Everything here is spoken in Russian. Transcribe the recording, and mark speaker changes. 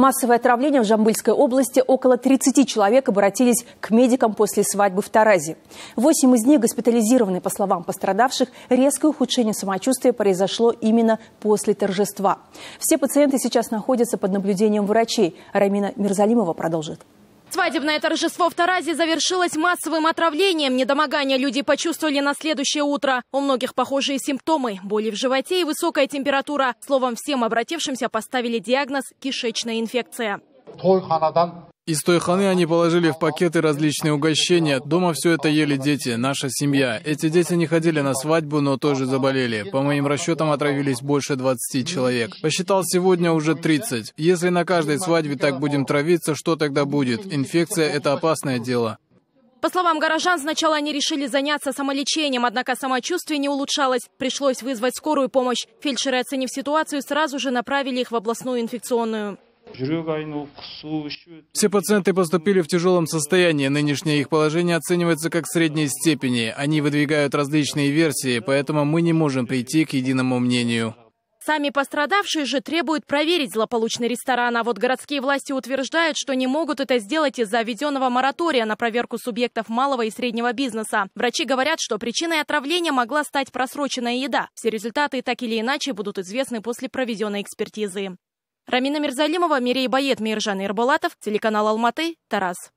Speaker 1: Массовое отравление в Жамбыльской области. Около 30 человек обратились к медикам после свадьбы в Таразе. Восемь из них госпитализированы, по словам пострадавших. Резкое ухудшение самочувствия произошло именно после торжества. Все пациенты сейчас находятся под наблюдением врачей. Рамина Мирзалимова продолжит.
Speaker 2: Свадебное торжество в Таразе завершилось массовым отравлением. Недомогание люди почувствовали на следующее утро. У многих похожие симптомы – боли в животе и высокая температура. Словом, всем обратившимся поставили диагноз – кишечная инфекция.
Speaker 3: Из той ханы они положили в пакеты различные угощения. Дома все это ели дети, наша семья. Эти дети не ходили на свадьбу, но тоже заболели. По моим расчетам, отравились больше 20 человек. Посчитал сегодня уже 30. Если на каждой свадьбе так будем травиться, что тогда будет? Инфекция – это опасное дело.
Speaker 2: По словам горожан, сначала они решили заняться самолечением, однако самочувствие не улучшалось. Пришлось вызвать скорую помощь. Фельдшеры, оценив ситуацию, сразу же направили их в областную инфекционную.
Speaker 3: Все пациенты поступили в тяжелом состоянии. Нынешнее их положение оценивается как средней степени. Они выдвигают различные версии, поэтому мы не можем прийти к единому мнению.
Speaker 2: Сами пострадавшие же требуют проверить злополучный ресторан, а вот городские власти утверждают, что не могут это сделать из-за введенного моратория на проверку субъектов малого и среднего бизнеса. Врачи говорят, что причиной отравления могла стать просроченная еда. Все результаты так или иначе будут известны после проведенной экспертизы. Рамина Мирзалимова, Мирей Бает, Миржан Ирбалатов, телеканал Алматы, Тарас.